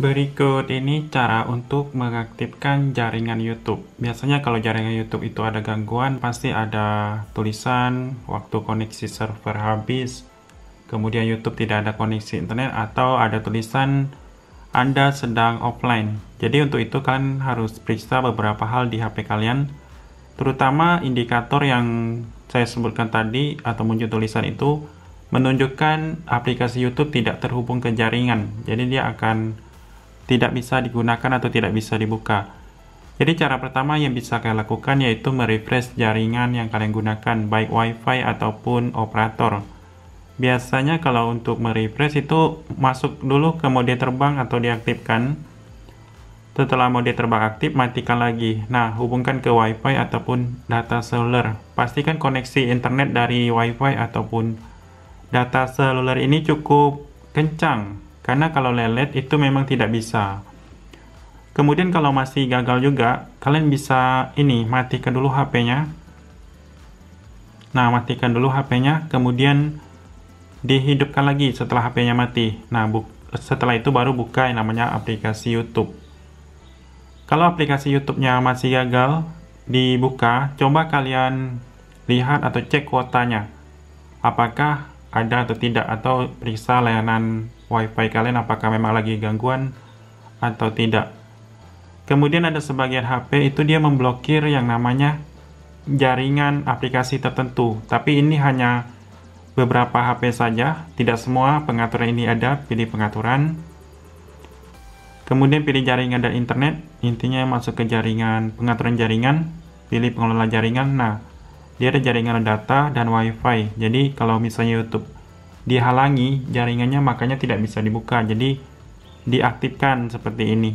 Berikut ini cara untuk mengaktifkan jaringan YouTube. Biasanya kalau jaringan YouTube itu ada gangguan, pasti ada tulisan waktu koneksi server habis, kemudian YouTube tidak ada koneksi internet, atau ada tulisan Anda sedang offline. Jadi untuk itu kan harus periksa beberapa hal di HP kalian, terutama indikator yang saya sebutkan tadi atau muncul tulisan itu menunjukkan aplikasi YouTube tidak terhubung ke jaringan. Jadi dia akan tidak bisa digunakan atau tidak bisa dibuka. Jadi cara pertama yang bisa kalian lakukan yaitu merefresh jaringan yang kalian gunakan baik WiFi ataupun operator. Biasanya kalau untuk merefresh itu masuk dulu ke mode terbang atau diaktifkan. Setelah mode terbang aktif, matikan lagi. Nah, hubungkan ke WiFi ataupun data seluler. Pastikan koneksi internet dari WiFi ataupun data seluler ini cukup kencang karena kalau lelet itu memang tidak bisa. Kemudian kalau masih gagal juga, kalian bisa ini matikan dulu HP-nya. Nah, matikan dulu HP-nya, kemudian dihidupkan lagi setelah HP-nya mati. Nah, setelah itu baru buka yang namanya aplikasi YouTube. Kalau aplikasi YouTube-nya masih gagal dibuka, coba kalian lihat atau cek kuotanya. Apakah ada atau tidak atau periksa layanan WiFi kalian apakah memang lagi gangguan atau tidak. Kemudian ada sebagian HP itu dia memblokir yang namanya jaringan aplikasi tertentu, tapi ini hanya beberapa HP saja, tidak semua pengaturan ini ada, pilih pengaturan. Kemudian pilih jaringan dan internet, intinya masuk ke jaringan, pengaturan jaringan, pilih pengelola jaringan. Nah, dia ada jaringan data dan wifi. Jadi kalau misalnya YouTube dihalangi jaringannya makanya tidak bisa dibuka jadi diaktifkan seperti ini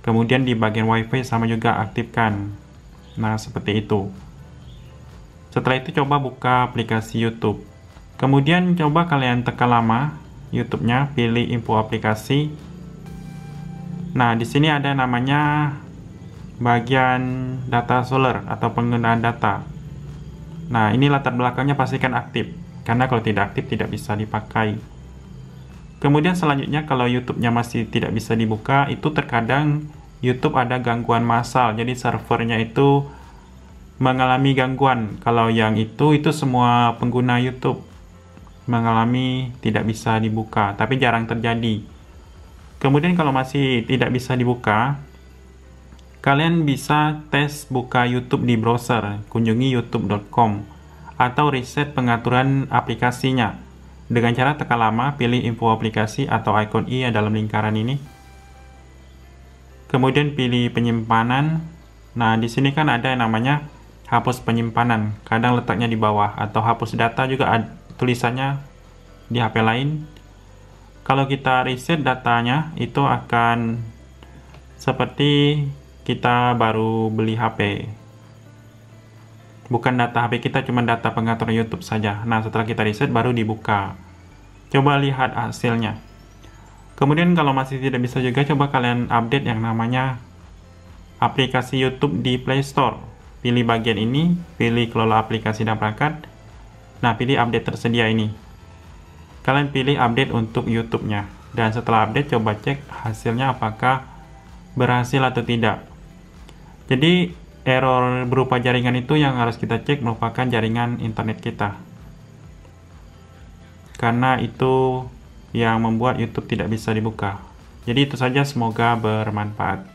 kemudian di bagian wifi sama juga aktifkan nah seperti itu setelah itu coba buka aplikasi youtube kemudian coba kalian tekan lama youtube nya pilih info aplikasi nah di sini ada namanya bagian data solar atau penggunaan data nah ini latar belakangnya pastikan aktif karena kalau tidak aktif tidak bisa dipakai. Kemudian selanjutnya kalau YouTube-nya masih tidak bisa dibuka, itu terkadang YouTube ada gangguan massal. Jadi servernya itu mengalami gangguan. Kalau yang itu itu semua pengguna YouTube mengalami tidak bisa dibuka, tapi jarang terjadi. Kemudian kalau masih tidak bisa dibuka, kalian bisa tes buka YouTube di browser. Kunjungi youtube.com atau reset pengaturan aplikasinya. Dengan cara tekan lama, pilih info aplikasi atau ikon i yang dalam lingkaran ini. Kemudian pilih penyimpanan. Nah, di sini kan ada yang namanya hapus penyimpanan. Kadang letaknya di bawah atau hapus data juga tulisannya di HP lain. Kalau kita reset datanya, itu akan seperti kita baru beli HP bukan data HP kita cuma data pengatur YouTube saja. Nah, setelah kita reset baru dibuka. Coba lihat hasilnya. Kemudian kalau masih tidak bisa juga coba kalian update yang namanya aplikasi YouTube di Play Store. Pilih bagian ini, pilih kelola aplikasi dan perangkat. Nah, pilih update tersedia ini. Kalian pilih update untuk YouTube-nya. Dan setelah update coba cek hasilnya apakah berhasil atau tidak. Jadi error berupa jaringan itu yang harus kita cek merupakan jaringan internet kita karena itu yang membuat YouTube tidak bisa dibuka jadi itu saja semoga bermanfaat